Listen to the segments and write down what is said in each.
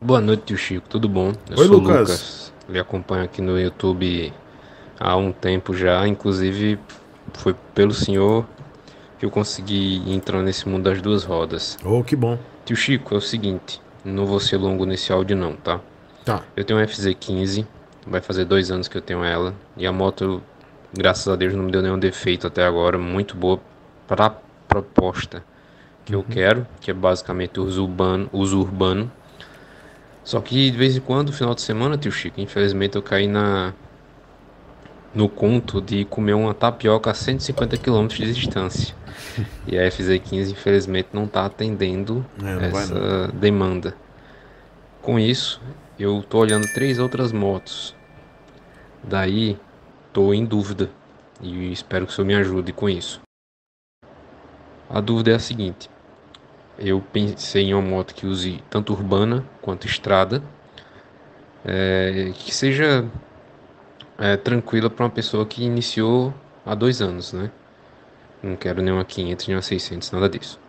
Boa noite, tio Chico. Tudo bom? Eu Oi, sou Lucas. Lucas. acompanha acompanho aqui no YouTube há um tempo já. Inclusive, foi pelo senhor que eu consegui entrar nesse mundo das duas rodas. Oh, que bom. Tio Chico, é o seguinte. Não vou ser longo nesse áudio não, tá? Tá. Eu tenho uma FZ15. Vai fazer dois anos que eu tenho ela. E a moto, graças a Deus, não me deu nenhum defeito até agora. Muito boa para proposta que uhum. eu quero, que é basicamente uso urbano, uso urbano só que de vez em quando, final de semana, tio Chico, infelizmente eu caí na no conto de comer uma tapioca a 150 km de distância. E a FZ15 infelizmente não está atendendo é, essa demanda. Com isso, eu tô olhando três outras motos. Daí, tô em dúvida e espero que o senhor me ajude com isso. A dúvida é a seguinte: eu pensei em uma moto que use tanto urbana quanto estrada, é, que seja é, tranquila para uma pessoa que iniciou há dois anos, né? Não quero nenhuma 500, nenhuma 600, nada disso.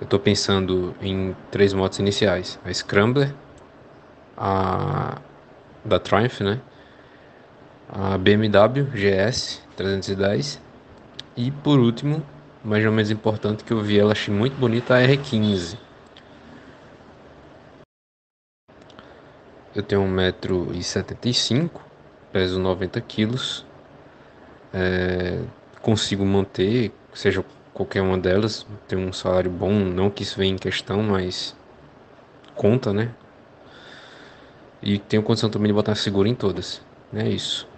Eu estou pensando em três motos iniciais: a Scrambler, a da Triumph, né? A BMW GS 310 e por último mas o menos importante que eu vi, ela achei muito bonita a R15. Eu tenho 1,75m, peso 90kg, é, consigo manter, seja qualquer uma delas, tenho um salário bom, não que isso venha em questão, mas conta, né? E tenho condição também de botar seguro em todas. Né? É isso.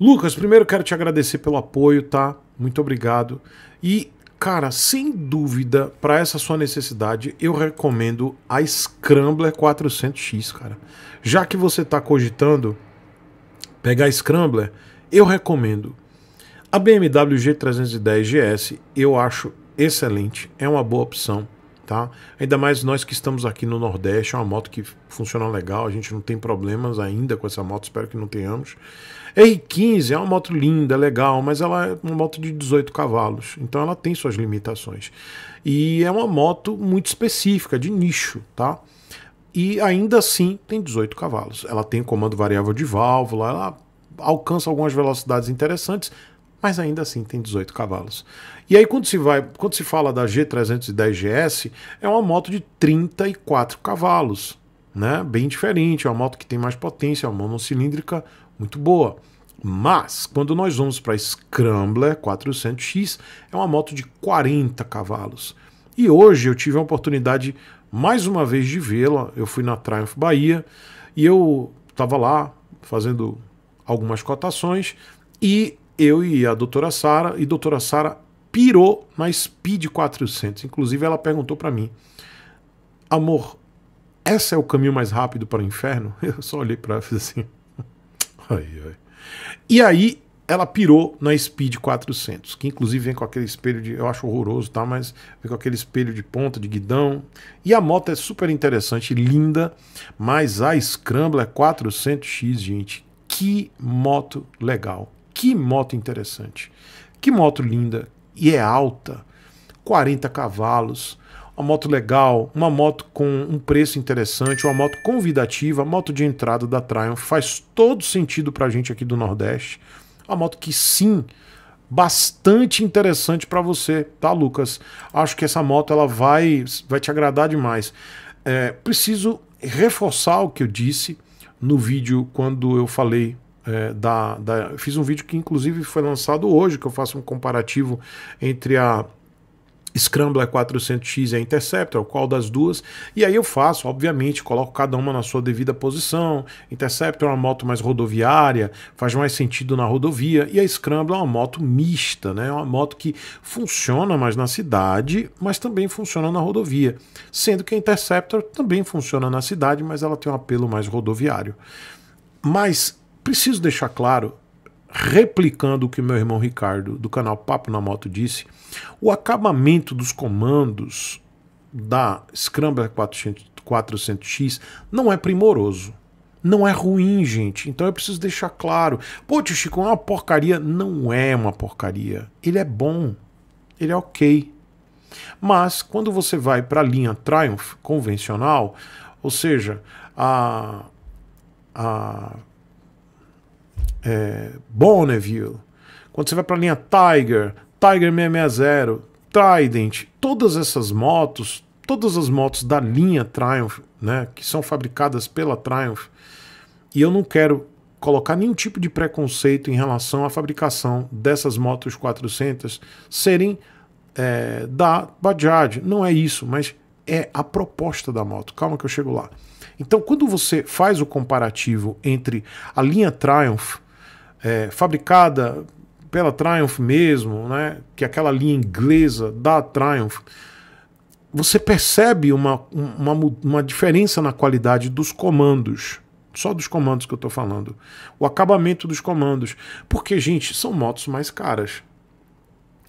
Lucas, primeiro quero te agradecer pelo apoio, tá? Muito obrigado. E Cara, sem dúvida, para essa sua necessidade, eu recomendo a Scrambler 400X, cara. Já que você está cogitando pegar a Scrambler, eu recomendo. A BMW G310 GS eu acho excelente, é uma boa opção tá? Ainda mais nós que estamos aqui no Nordeste, é uma moto que funciona legal, a gente não tem problemas ainda com essa moto, espero que não tenhamos. R15 é uma moto linda, legal, mas ela é uma moto de 18 cavalos, então ela tem suas limitações. E é uma moto muito específica, de nicho, tá? E ainda assim tem 18 cavalos. Ela tem comando variável de válvula, ela alcança algumas velocidades interessantes, mas ainda assim tem 18 cavalos. E aí quando se vai, quando se fala da G310 GS, é uma moto de 34 cavalos, né? Bem diferente, é uma moto que tem mais potência, é uma monocilíndrica muito boa. Mas quando nós vamos para a Scrambler 400X, é uma moto de 40 cavalos. E hoje eu tive a oportunidade mais uma vez de vê-la. Eu fui na Triumph Bahia e eu estava lá fazendo algumas cotações e eu e a doutora Sara, e a doutora Sara pirou na Speed 400. Inclusive, ela perguntou para mim: Amor, esse é o caminho mais rápido para o inferno? Eu só olhei para ela e fiz assim. Ai, ai. E aí, ela pirou na Speed 400, que inclusive vem com aquele espelho de. Eu acho horroroso, tá? Mas vem com aquele espelho de ponta, de guidão. E a moto é super interessante, linda. Mas a Scrambler 400X, gente, que moto legal. Que moto interessante. Que moto linda. E é alta. 40 cavalos. Uma moto legal, uma moto com um preço interessante, uma moto convidativa, moto de entrada da Triumph. Faz todo sentido pra gente aqui do Nordeste. Uma moto que sim, bastante interessante para você, tá, Lucas? Acho que essa moto ela vai, vai te agradar demais. É, preciso reforçar o que eu disse no vídeo quando eu falei é, da, da, fiz um vídeo que inclusive foi lançado hoje, que eu faço um comparativo entre a Scrambler 400X e a Interceptor, qual das duas? E aí eu faço, obviamente, coloco cada uma na sua devida posição. Interceptor é uma moto mais rodoviária, faz mais sentido na rodovia, e a Scrambler é uma moto mista, né? É uma moto que funciona mais na cidade, mas também funciona na rodovia. Sendo que a Interceptor também funciona na cidade, mas ela tem um apelo mais rodoviário. Mas preciso deixar claro, replicando o que meu irmão Ricardo, do canal Papo na Moto, disse, o acabamento dos comandos da Scrambler 400X não é primoroso. Não é ruim, gente. Então eu preciso deixar claro. Pô, tio Chico, é uma porcaria. Não é uma porcaria. Ele é bom. Ele é ok. Mas quando você vai para a linha Triumph convencional, ou seja, a, a é, Bonneville, né, quando você vai para a linha Tiger, Tiger 660, Trident, todas essas motos, todas as motos da linha Triumph, né, que são fabricadas pela Triumph, e eu não quero colocar nenhum tipo de preconceito em relação à fabricação dessas motos 400 serem é, da Bajaj. Não é isso, mas é a proposta da moto. Calma que eu chego lá. Então, quando você faz o comparativo entre a linha Triumph é, fabricada pela Triumph mesmo, né? que é aquela linha inglesa da Triumph, você percebe uma, uma, uma diferença na qualidade dos comandos. Só dos comandos que eu estou falando. O acabamento dos comandos. Porque, gente, são motos mais caras.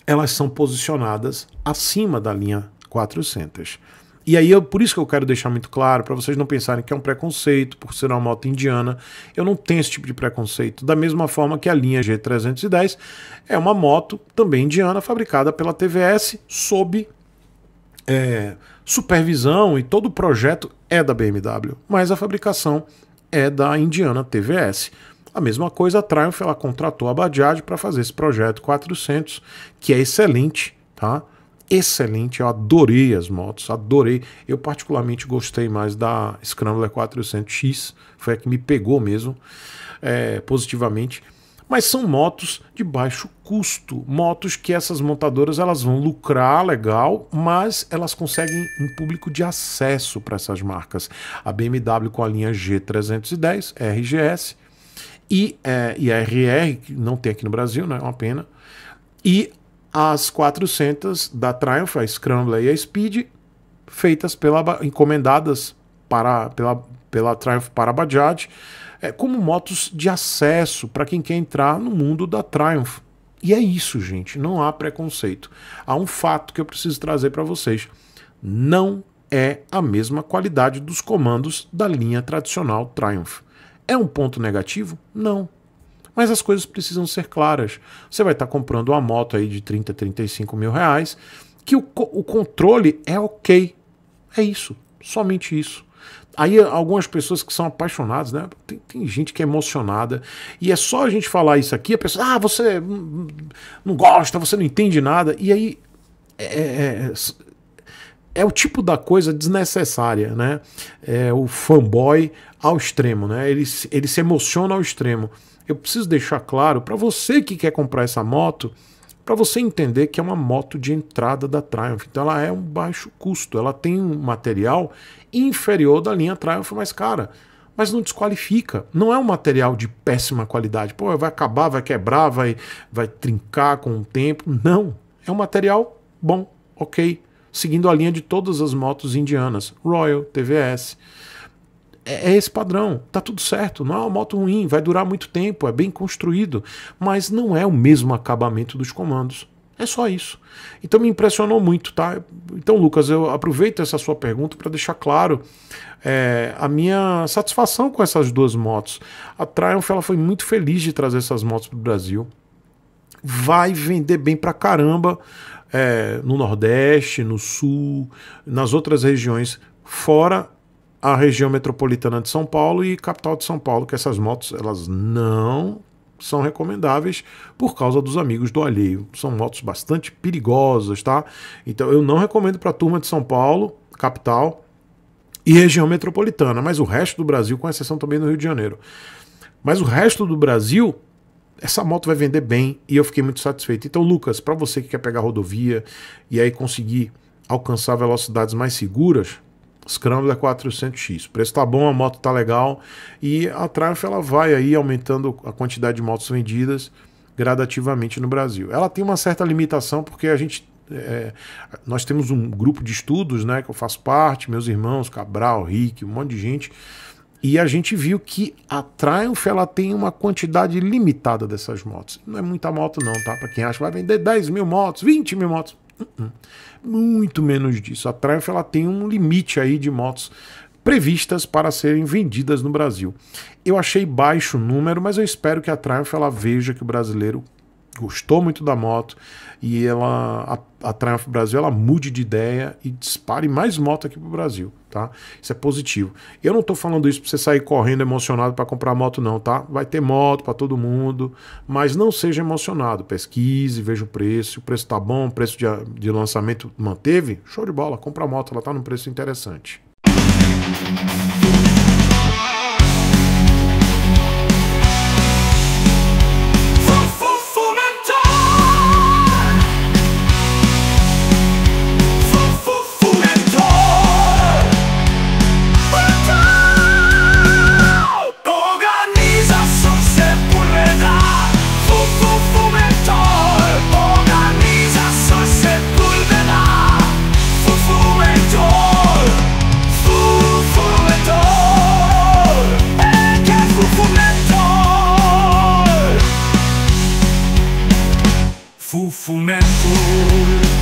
Elas são posicionadas acima da linha 400. E aí, eu, por isso que eu quero deixar muito claro, para vocês não pensarem que é um preconceito por ser uma moto indiana. Eu não tenho esse tipo de preconceito. Da mesma forma que a linha G310 é uma moto também indiana, fabricada pela TVS, sob é, supervisão e todo o projeto é da BMW, mas a fabricação é da Indiana TVS. A mesma coisa, a Triumph ela contratou a Bajaj para fazer esse projeto 400, que é excelente, tá? excelente, eu adorei as motos, adorei. Eu particularmente gostei mais da Scrambler 400X, foi a que me pegou mesmo é, positivamente. Mas são motos de baixo custo, motos que essas montadoras elas vão lucrar legal, mas elas conseguem um público de acesso para essas marcas. A BMW com a linha G310 RGS e, é, e a RR, que não tem aqui no Brasil, né? é uma pena. E as 400 da Triumph, a Scrambler e a Speed, feitas pela encomendadas para pela, pela Triumph para a Bajaj, é, como motos de acesso para quem quer entrar no mundo da Triumph. E é isso, gente, não há preconceito. Há um fato que eu preciso trazer para vocês. Não é a mesma qualidade dos comandos da linha tradicional Triumph. É um ponto negativo? Não, mas as coisas precisam ser claras. Você vai estar tá comprando uma moto aí de 30, 35 mil reais, que o, o controle é ok. É isso, somente isso. Aí algumas pessoas que são apaixonadas, né? Tem, tem, gente que é emocionada. E é só a gente falar isso aqui, a pessoa, ah, você hum, hum, não gosta, você não entende nada. E aí é, é, é, é o tipo da coisa desnecessária, né? É o fanboy ao extremo, né? Ele, ele se emociona ao extremo eu preciso deixar claro para você que quer comprar essa moto, para você entender que é uma moto de entrada da Triumph. Então ela é um baixo custo, ela tem um material inferior da linha Triumph mais cara, mas não desqualifica. Não é um material de péssima qualidade. Pô, vai acabar, vai quebrar, vai vai trincar com o tempo. Não, é um material bom, OK, seguindo a linha de todas as motos indianas, Royal, TVS. É, é esse padrão. Tá tudo certo, não é uma moto ruim, vai durar muito tempo, é bem construído, mas não é o mesmo acabamento dos comandos. É só isso. Então me impressionou muito, tá? Então, Lucas, eu aproveito essa sua pergunta para deixar claro é, a minha satisfação com essas duas motos. A Triumph ela foi muito feliz de trazer essas motos para o Brasil. Vai vender bem para caramba é, no Nordeste, no Sul, nas outras regiões fora a região metropolitana de São Paulo e capital de São Paulo, que essas motos elas não são recomendáveis por causa dos amigos do alheio. São motos bastante perigosas, tá? Então eu não recomendo para a turma de São Paulo, capital e região metropolitana, mas o resto do Brasil, com exceção também do Rio de Janeiro. Mas o resto do Brasil, essa moto vai vender bem e eu fiquei muito satisfeito. Então, Lucas, para você que quer pegar rodovia e aí conseguir alcançar velocidades mais seguras, Scrambler é 400X. O preço tá bom, a moto tá legal e a Triumph ela vai aí aumentando a quantidade de motos vendidas gradativamente no Brasil. Ela tem uma certa limitação porque a gente é, nós temos um grupo de estudos, né, que eu faço parte, meus irmãos, Cabral, Rick, um monte de gente, e a gente viu que a Triumph ela tem uma quantidade limitada dessas motos. Não é muita moto não, tá? Para quem acha que vai vender 10 mil motos, 20 mil motos. Muito menos disso. A Triumph ela tem um limite aí de motos previstas para serem vendidas no Brasil. Eu achei baixo o número, mas eu espero que a Triumph ela veja que o brasileiro gostou muito da moto e ela a, a Triumph Brasil ela mude de ideia e dispare mais moto aqui para o Brasil, tá? Isso é positivo. Eu não tô falando isso para você sair correndo emocionado para comprar moto não, tá? Vai ter moto para todo mundo, mas não seja emocionado. Pesquise, veja o preço, o preço tá bom, o preço de, de lançamento manteve, show de bola, compra a moto, ela tá num preço interessante. momento